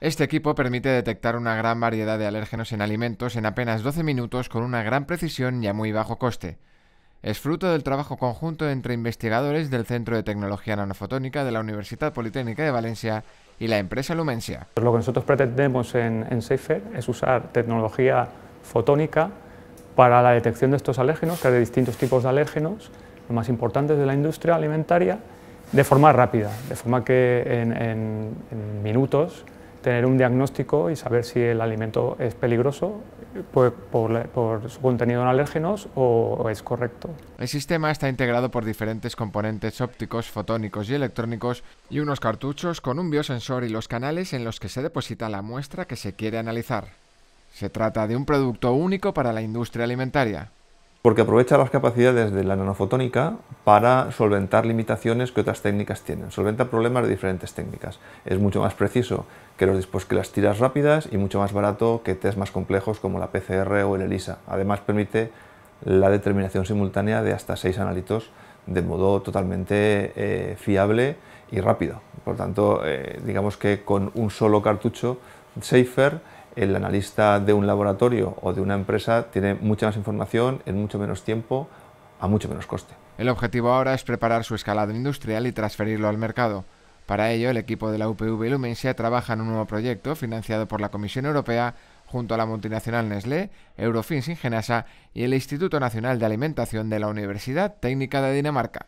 Este equipo permite detectar una gran variedad de alérgenos en alimentos en apenas 12 minutos con una gran precisión y a muy bajo coste. Es fruto del trabajo conjunto entre investigadores del Centro de Tecnología Nanofotónica de la Universidad Politécnica de Valencia y la empresa Lumencia. Pues lo que nosotros pretendemos en, en Safer es usar tecnología fotónica para la detección de estos alérgenos, que hay de distintos tipos de alérgenos, los más importantes de la industria alimentaria, de forma rápida, de forma que en minutos tener un diagnóstico y saber si el alimento es peligroso pues, por, su contenido en alérgenos o es correcto. El sistema está integrado por diferentes componentes ópticos, fotónicos y electrónicos y unos cartuchos con un biosensor y los canales en los que se deposita la muestra que se quiere analizar. Se trata de un producto único para la industria alimentaria porque aprovecha las capacidades de la nanofotónica para solventar limitaciones que otras técnicas tienen. Solventa problemas de diferentes técnicas. Es mucho más preciso que, los, después que las tiras rápidas y mucho más barato que test más complejos como la PCR o el ELISA. Además permite la determinación simultánea de hasta seis analitos de modo totalmente eh, fiable y rápido. Por tanto, eh, digamos que con un solo cartucho, Safer el analista de un laboratorio o de una empresa tiene mucha más información en mucho menos tiempo, a mucho menos coste. El objetivo ahora es preparar su escalado industrial y transferirlo al mercado. Para ello, el equipo de la UPV Lumensia trabaja en un nuevo proyecto financiado por la Comisión Europea junto a la multinacional Nestlé, Eurofins Ingenasa y el Instituto Nacional de Alimentación de la Universidad Técnica de Dinamarca.